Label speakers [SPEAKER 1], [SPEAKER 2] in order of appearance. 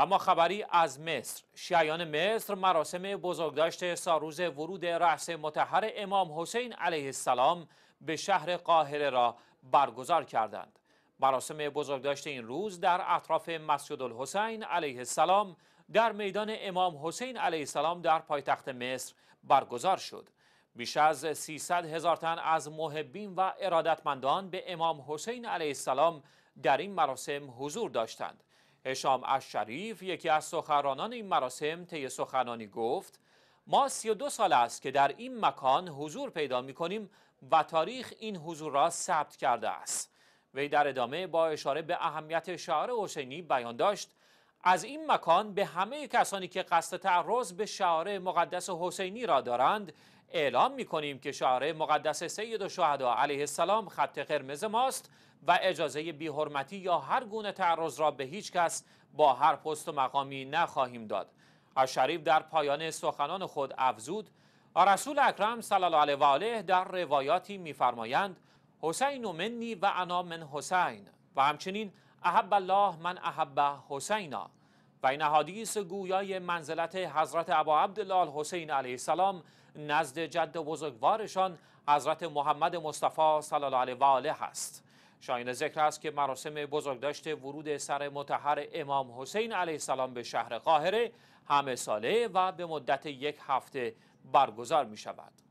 [SPEAKER 1] و ما خبری از مصر شیعان مصر مراسم بزرگداشت ساروز ورود رأس متحر امام حسین علیه السلام به شهر قاهره را برگزار کردند مراسم بزرگداشت این روز در اطراف مسجد الحسین علیه السلام در میدان امام حسین علیه السلام در پایتخت مصر برگزار شد بیش از 300 هزار تن از محبین و ارادتمندان به امام حسین علیه السلام در این مراسم حضور داشتند اشام اشریف یکی از سخرانان این مراسم طی سخنانی گفت ما 32 سال است که در این مکان حضور پیدا می کنیم و تاریخ این حضور را ثبت کرده است وی در ادامه با اشاره به اهمیت شعار حسینی بیان داشت از این مکان به همه کسانی که قصد تعرض به شعار مقدس حسینی را دارند اعلام می کنیم که شعار مقدس سید و علیه السلام خط قرمز ماست و اجازه بیحرمتی یا هر گونه تعرض را به هیچ کس با هر پست و مقامی نخواهیم داد. شریف در پایان سخنان خود افزود رسول اکرم صلی الله علیه و آله در روایاتی میفرمایند حسین و منی و انا من حسین و همچنین احب الله من احب حسینا و این حدیث گویای منزلت حضرت ابا عبدالله حسین علیه السلام نزد جد بزرگوارشان حضرت محمد مصطفی صلی الله علیه و آله است شاین ذکر است که مراسم بزرگداشت ورود سر متحر امام حسین علیه السلام به شهر قاهره همه ساله و به مدت یک هفته برگزار می شود